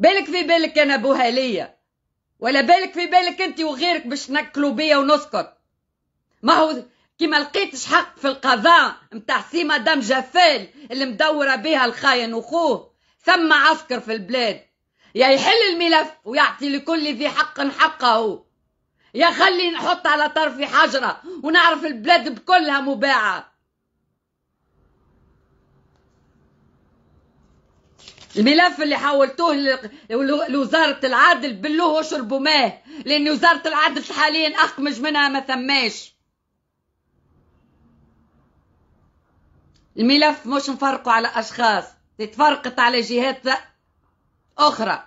بالك في بالك انا ابوها ليا ولا بالك في بالك انت وغيرك باش نكلوا بيا ونسكت ما هو كي ما لقيتش حق في القضاء متاع سي مدام جفال اللي مدوره بها الخاين وخوه ثم عسكر في البلاد يا يحل الملف ويعطي لكل ذي حق حقه يا خلي نحط على طرفي حجرة ونعرف البلاد بكلها مباعة الملف اللي حولتوه لوزارة العدل بلوه وشربوا ماه لأن وزارة العدل حاليا أقمج منها ما ثماش الملف مش نفرقوا على أشخاص تفرقت على جهات أخرى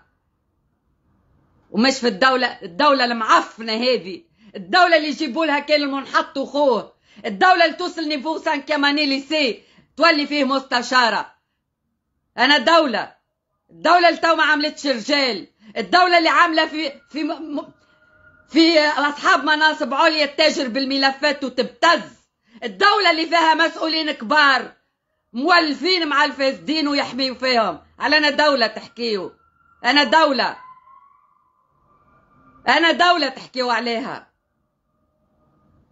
ومش في الدولة الدولة المعفنة هذه الدولة اللي يجيبوا لها كان المنحط وخوه الدولة اللي توصل نيفو سان كماني لسي تولي فيه مستشارة انا الدوله الدوله اللي تو ما عملتش رجال الدوله اللي عامله في في في اصحاب مناصب عليا التاجر بالملفات وتبتز الدوله اللي فيها مسؤولين كبار مولفين مع الفاسدين ويحميوا فيهم على انا دوله تحكيوا انا دوله انا دوله تحكيوا عليها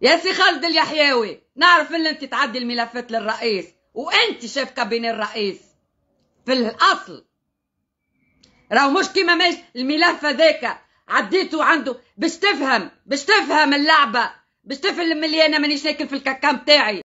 يا سي خالد اليحيوي نعرف ان انت تعدي الملفات للرئيس وانت شاف كابين الرئيس في الاصل راهو مش كيما ماش الملف هذاك عديتو عنده باش تفهم باش تفهم اللعبه باش تفهم اللي انا مانيش ناكل في الكاكا متاعي